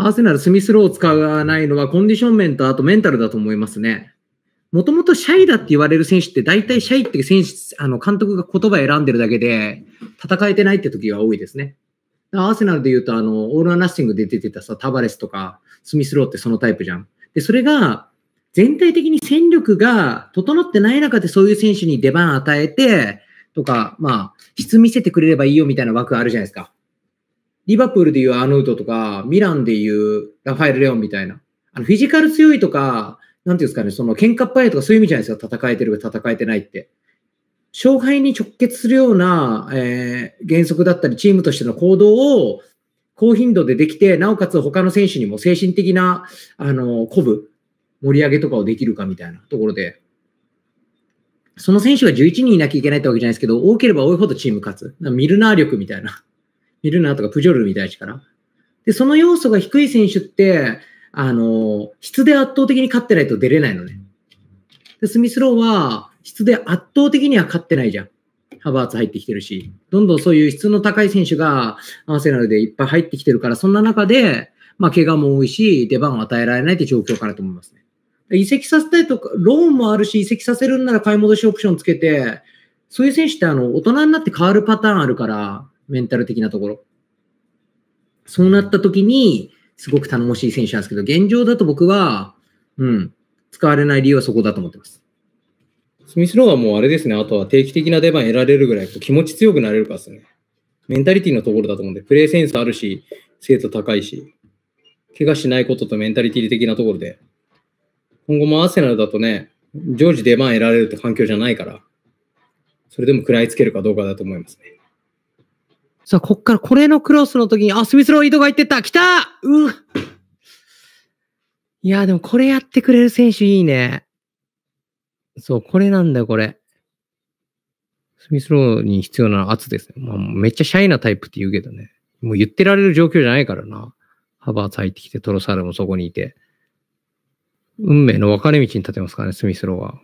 アーセナル、スミスローを使わないのはコンディション面とあとメンタルだと思いますね。もともとシャイだって言われる選手って大体シャイって選手、あの監督が言葉選んでるだけで戦えてないって時が多いですね。アーセナルで言うとあの、オールアナッシングで出てたさ、タバレスとかスミスローってそのタイプじゃん。で、それが全体的に戦力が整ってない中でそういう選手に出番与えてとか、まあ、質見せてくれればいいよみたいな枠あるじゃないですか。リバプールでいうアヌートとか、ミランでいうラファエル・レオンみたいな、あのフィジカル強いとか、なんていうんですかね、その喧嘩っ早いとかそういう意味じゃないですか、戦えてるか戦えてないって。勝敗に直結するような、えー、原則だったり、チームとしての行動を高頻度でできて、なおかつ他の選手にも精神的な、あの、鼓舞、盛り上げとかをできるかみたいなところで、その選手が11人いなきゃいけないってわけじゃないですけど、多ければ多いほどチーム勝つ。ミルナー力みたいな。ミルナーとかプジョルみたいな力。で、その要素が低い選手って、あの、質で圧倒的に勝ってないと出れないのね。で、スミスローは、質で圧倒的には勝ってないじゃん。ハバーツ入ってきてるし、どんどんそういう質の高い選手がアーセナルでいっぱい入ってきてるから、そんな中で、まあ、怪我も多いし、出番を与えられないって状況かなと思いますね。移籍させたいとか、ローンもあるし、移籍させるんなら買い戻しオプションつけて、そういう選手ってあの、大人になって変わるパターンあるから、メンタル的なところ。そうなった時に、すごく頼もしい選手なんですけど、現状だと僕は、うん、使われない理由はそこだと思ってます。スミスローはもうあれですね、あとは定期的な出番得られるぐらい気持ち強くなれるかですね。メンタリティのところだと思うんで、プレーセンスあるし、精度高いし、怪我しないこととメンタリティ的なところで、今後もアーセナルだとね、常時出番得られるって環境じゃないから、それでも食らいつけるかどうかだと思いますね。さあ、こっからこれのクロスの時に、あ、スミスロー井戸が入ってった。来たういや、でもこれやってくれる選手いいね。そう、これなんだよ、これ。スミスローに必要な圧ですね。まあ、めっちゃシャイなタイプって言うけどね。もう言ってられる状況じゃないからな。ハバーツ入ってきて、トロサールもそこにいて。運命の分かれ道に立てますからね、スミスローは。